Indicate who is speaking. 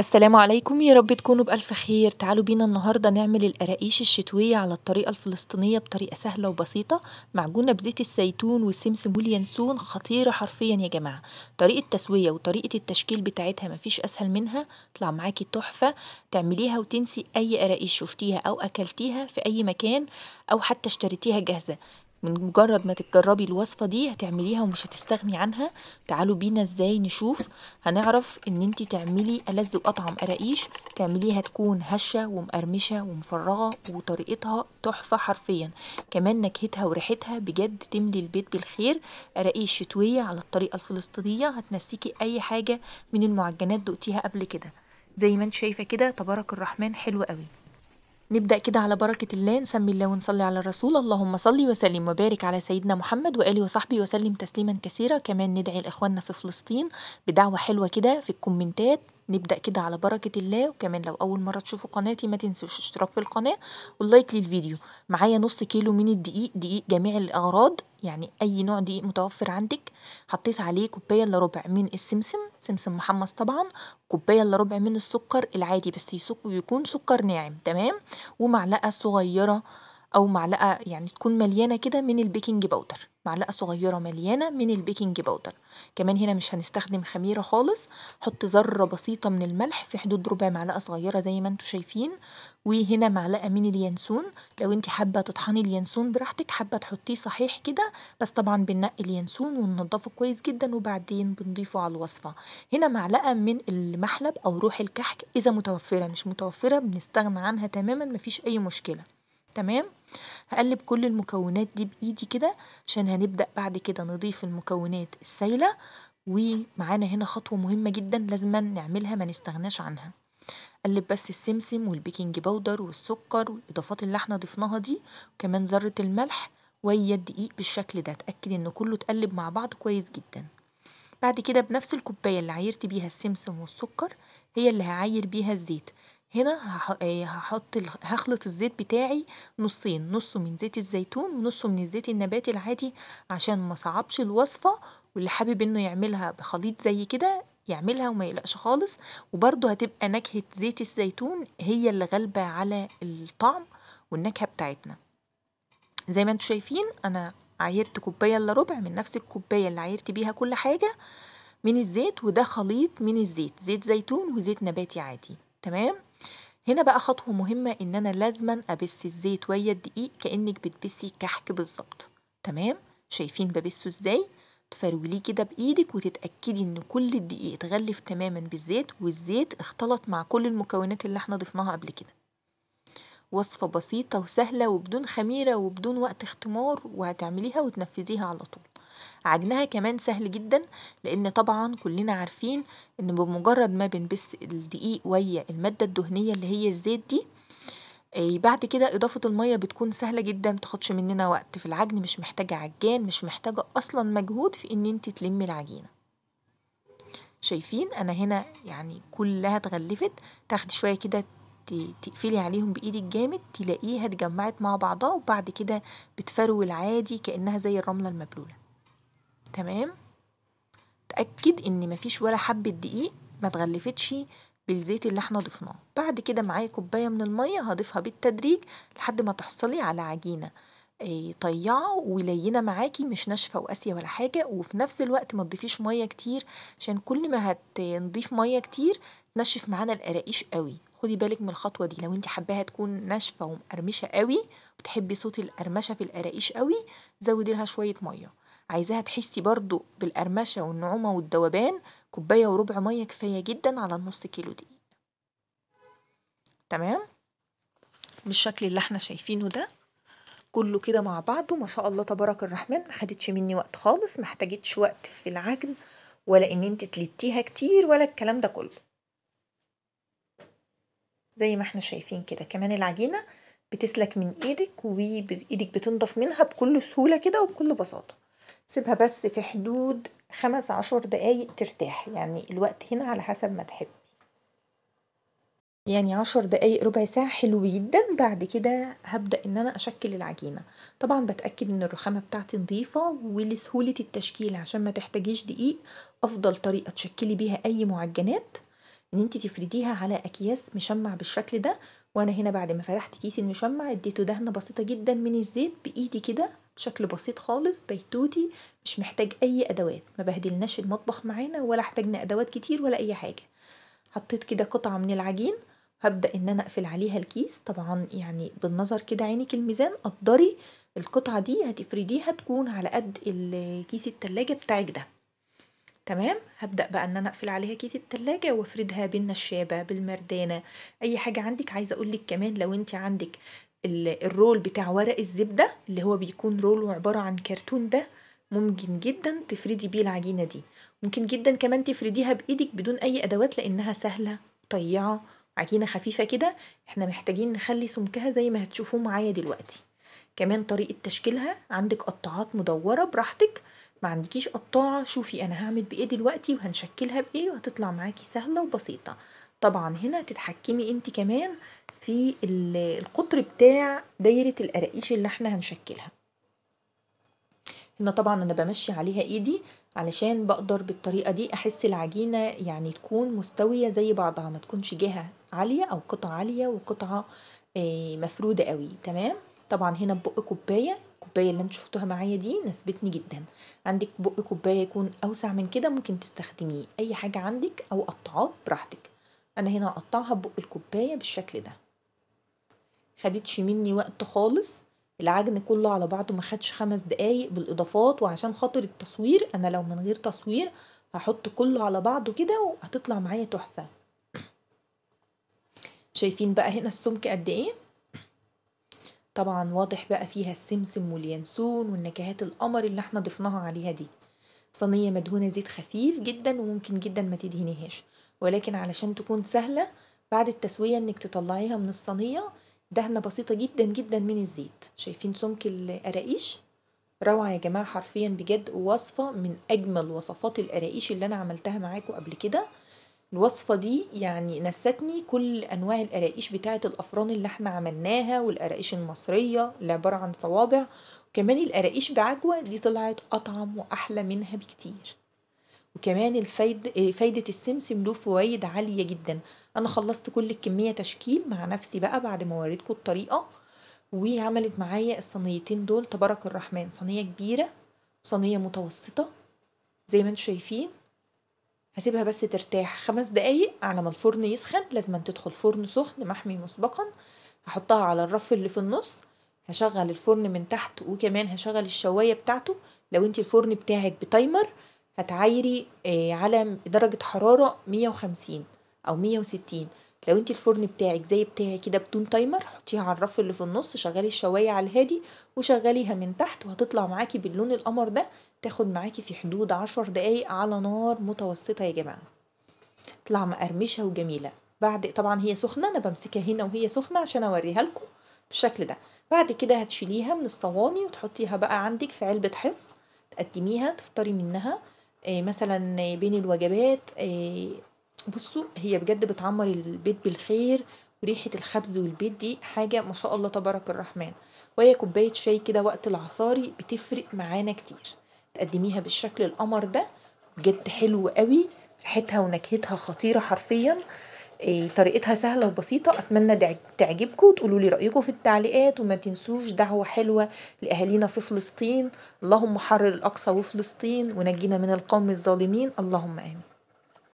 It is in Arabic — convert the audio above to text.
Speaker 1: السلام عليكم يا رب تكونوا بألف خير تعالوا بينا النهاردة نعمل القراقيش الشتوية على الطريقة الفلسطينية بطريقة سهلة وبسيطة معجونة بزيت الزيتون والسمسم واليانسون خطيرة حرفيا يا جماعة طريقة تسوية وطريقة التشكيل بتاعتها مفيش أسهل منها تطلع معاكي تحفة تعمليها وتنسي أي قراقيش شفتيها أو أكلتيها في أي مكان أو حتى اشتريتيها جاهزة من مجرد ما تجربي الوصفة دي هتعمليها ومش هتستغني عنها تعالوا بينا ازاي نشوف هنعرف ان انت تعملي ألذ وأطعم قراقيش تعمليها تكون هشة ومقرمشة ومفرغة وطريقتها تحفة حرفيا كمان نكهتها وريحتها بجد تملي البيت بالخير قراقيش شتوية على الطريقة الفلسطينية هتنسيكي أي حاجة من المعجنات دقتيها قبل كده زي ما انت شايفة كده تبارك الرحمن حلو قوي نبدأ كده على بركة الله نسمي الله ونصلي على الرسول اللهم صلي وسلم وبارك على سيدنا محمد وآله وصحبه وسلم تسليما كثيرا كمان ندعي لإخواننا في فلسطين بدعوة حلوة كده في الكومنتات نبدأ كده على بركة الله وكمان لو أول مرة تشوفوا قناتي ما تنسوش الاشتراك في القناة واللايك للفيديو معايا نص كيلو من الدقيق دقيق جميع الأغراض يعني أي نوع دقيق متوفر عندك حطيت عليه كوباية إلا ربع من السمسم سمسم محمص طبعا كوباية إلا ربع من السكر العادي بس يكون سكر ناعم تمام ومعلقة صغيرة او معلقه يعني تكون مليانه كده من البيكنج باودر معلقه صغيره مليانه من البيكنج باودر كمان هنا مش هنستخدم خميره خالص حط ذره بسيطه من الملح في حدود ربع معلقه صغيره زي ما انتم شايفين وهنا معلقه من اليانسون لو انت حابه تطحني اليانسون براحتك حابه تحطيه صحيح كده بس طبعا بننقي اليانسون وننضفه كويس جدا وبعدين بنضيفه على الوصفه هنا معلقه من المحلب او روح الكحك اذا متوفره مش متوفره بنستغنى عنها تماما مفيش اي مشكله تمام هقلب كل المكونات دي بايدي كده عشان هنبدأ بعد كده نضيف المكونات السايلة ومعانا هنا خطوة مهمة جدا لازما نعملها ما نستغناش عنها قلب بس السمسم والبيكنج باودر والسكر والاضافات اللي احنا ضفناها دي وكمان ذرة الملح ويا الدقيق بالشكل ده اتأكد ان كله اتقلب مع بعض كويس جدا بعد كده بنفس الكوباية اللي عايرت بيها السمسم والسكر هي اللي هعاير بيها الزيت هنا هحط هخلط الزيت بتاعي نصين نصه من زيت الزيتون ونصه من الزيت النباتي العادي عشان ما صعبش الوصفة واللي حابب انه يعملها بخليط زي كده يعملها وما يقلقش خالص وبرده هتبقى نكهة زيت الزيتون هي اللي غالبة على الطعم والنكهة بتاعتنا زي ما انتم شايفين انا عايرت كوباية الا ربع من نفس الكوباية اللي عايرت بيها كل حاجة من الزيت وده خليط من الزيت زيت زيتون وزيت نباتي عادي تمام هنا بقى خطوة مهمة إن أنا لازما أبس الزيت ويا الدقيق كأنك بتبسي كحك بالظبط تمام شايفين ببسه إزاي تفروليه كده بإيدك وتتأكدي إن كل الدقيق اتغلف تماما بالزيت والزيت اختلط مع كل المكونات اللي احنا ضفناها قبل كده وصفة بسيطة وسهلة وبدون خميرة وبدون وقت اختمار وهتعمليها وتنفذيها على طول عجنها كمان سهل جدا لان طبعا كلنا عارفين ان بمجرد ما بنبس الدقيق ويا المادة الدهنية اللي هي الزيت دي إيه، بعد كده إضافة المية بتكون سهلة جدا متاخدش مننا وقت في العجن مش محتاجة عجان مش محتاجة أصلا مجهود في إن انت تلمي العجينة شايفين أنا هنا يعني كلها اتغلفت تاخدي شوية كده تقفلي عليهم بإيدك جامد تلاقيها اتجمعت مع بعضها وبعد كده بتفرول عادي كأنها زي الرملة المبلولة تمام اتأكد ان مفيش ولا حبة دقيق ما تغلفتش بالزيت اللي احنا ضفناه بعد كده معايا كوباية من المية هضيفها بالتدريج لحد ما تحصلي على عجينة آه، طيعة ولينة معاكي مش ناشفة وقاسية ولا حاجة وفي نفس الوقت ما تضيفيش مية كتير عشان كل ما هتنضيف مية كتير تنشف معانا القراقيش قوي خدي بالك من الخطوة دي لو انت حباها تكون ناشفة ومقرمشة قوي وتحبي صوت القرمشة في القراقيش قوي زودي لها شوية مية عايزاها تحسي برضو بالقرمشة والنعومة والدوبان كوباية وربع مية كفاية جدا على النص كيلو دقيق تمام بالشكل اللي احنا شايفينه ده كله كده مع بعضه ما شاء الله تبارك الرحمن ما خدتش مني وقت خالص ما احتاجتش وقت في العجن ولا ان انت تلتيها كتير ولا الكلام ده كله زي ما احنا شايفين كده كمان العجينه بتسلك من ايدك وايدك بتنضف منها بكل سهوله كده وبكل بساطه سيبها بس في حدود خمس عشر دقايق ترتاح يعني الوقت هنا على حسب ما تحب يعني عشر دقايق ربع ساعة حلو جدا بعد كده هبدأ ان انا اشكل العجينة طبعا بتأكد ان الرخامة بتاعتي نظيفة ولسهولة التشكيل عشان ما تحتاجيش دقيق افضل طريقة تشكلي بيها اي معجنات ان انت تفرديها على اكياس مشمع بالشكل ده وانا هنا بعد ما فتحت كيس المشمع اديته دهنة بسيطة جدا من الزيت بايدي كده بشكل بسيط خالص بيتوتي مش محتاج اي ادوات ما بهدلناش المطبخ معانا ولا احتاجنا ادوات كتير ولا اي حاجة حطيت كده قطعة من العجين هبدأ ان انا اقفل عليها الكيس طبعا يعني بالنظر كده عينك الميزان قدري القطعة دي هتفرديها تكون على قد كيس التلاجة بتاعك ده تمام هبدأ بقى ان انا اقفل عليها كيس التلاجة وافردها بالنشابة بالمردانة اي حاجة عندك عايزة اقولك كمان لو انت عندك الرول بتاع ورق الزبدة اللي هو بيكون رول عبارة عن كرتون ده ممكن جدا تفردي بيه العجينة دي ممكن جدا كمان تفرديها بايدك بدون اي ادوات لانها سهلة طيعة عجينة خفيفة كده احنا محتاجين نخلي سمكها زي ما هتشوفوه معايا دلوقتي كمان طريقة تشكيلها عندك قطاعات مدورة براحتك ما عندكيش قطاعة شوفي انا هعمل بايه دلوقتي وهنشكلها بايه وهتطلع معاكي سهلة وبسيطة طبعا هنا تتحكمي انت كمان في القطر بتاع دايرة القراقيش اللي احنا هنشكلها هنا طبعا انا بمشي عليها ايدي علشان بقدر بالطريقة دي احس العجينة يعني تكون مستوية زي بعضها ما تكونش جهة عالية او قطعة عالية وقطعة آه، مفرودة قوي تمام طبعا هنا بق كوباية الكوباية اللي انت شفتوها معايا دي ناسبتني جدا عندك بق كوباية يكون اوسع من كده ممكن تستخدميه اي حاجة عندك او قطعات براحتك انا هنا هقطعها ببق الكوبايه بالشكل ده خدتش مني وقت خالص العجن كله على بعضه ما خدش خمس دقايق بالاضافات وعشان خاطر التصوير انا لو من غير تصوير هحط كله على بعضه كده وهتطلع معايا تحفه شايفين بقى هنا السمك قد ايه طبعا واضح بقى فيها السمسم واليانسون والنكهات القمر اللي احنا ضفناها عليها دي صينيه مدهونه زيت خفيف جدا وممكن جدا ما تدهنيهاش ولكن علشان تكون سهلة بعد التسوية انك تطلعيها من الصينية دهنة بسيطة جدا جدا من الزيت شايفين سمك القراقيش روعة يا جماعة حرفيا بجد وصفة من أجمل وصفات القراقيش اللي أنا عملتها معاكم قبل كده الوصفة دي يعني نستني كل أنواع القراقيش بتاعة الأفران اللي احنا عملناها والقراقيش المصرية اللي عبارة عن صوابع وكمان القراقيش بعجوة دي طلعت أطعم وأحلى منها بكتير وكمان الفايد فايدة السمسم له فوايد عالية جدا أنا خلصت كل الكمية تشكيل مع نفسي بقى بعد ما وريتكم الطريقة وعملت معايا الصينيتين دول تبارك الرحمن صينية كبيرة وصينية متوسطة زي ما انتم شايفين هسيبها بس ترتاح خمس دقايق على ما الفرن يسخن لازم تدخل فرن سخن محمي مسبقا هحطها على الرف اللي في النص هشغل الفرن من تحت وكمان هشغل الشواية بتاعته لو انت الفرن بتاعك بتايمر هتعايري آه، على درجة حرارة مية وخمسين أو مية وستين لو انت الفرن بتاعك زي بتاعي كده بدون تايمر حطيها على الرف اللي في النص شغلي الشوايه على الهادي وشغليها من تحت وهتطلع معاكي باللون القمر ده تاخد معاكي في حدود عشر دقايق على نار متوسطه يا جماعه تطلع مقرمشه وجميله بعد طبعا هي سخنه انا بمسكها هنا وهي سخنه عشان اوريها لكم بالشكل ده بعد كده هتشيليها من الصواني وتحطيها بقى عندك في علبه حفظ تقدميها تفطري منها آه، مثلا بين الوجبات آه، بصوا هي بجد بتعمر البيت بالخير وريحة الخبز والبيت دي حاجة ما شاء الله تبارك الرحمن وهي كوباية شاي كده وقت العصاري بتفرق معانا كتير تقدميها بالشكل القمر ده بجد حلو قوي ريحتها ونكهتها خطيرة حرفيا إيه، طريقتها سهلة وبسيطة أتمنى تعجبكم وتقولوا لي رأيكم في التعليقات وما تنسوش دعوة حلوة لأهالينا في فلسطين اللهم حرر الأقصى وفلسطين ونجينا من القوم الظالمين اللهم آمين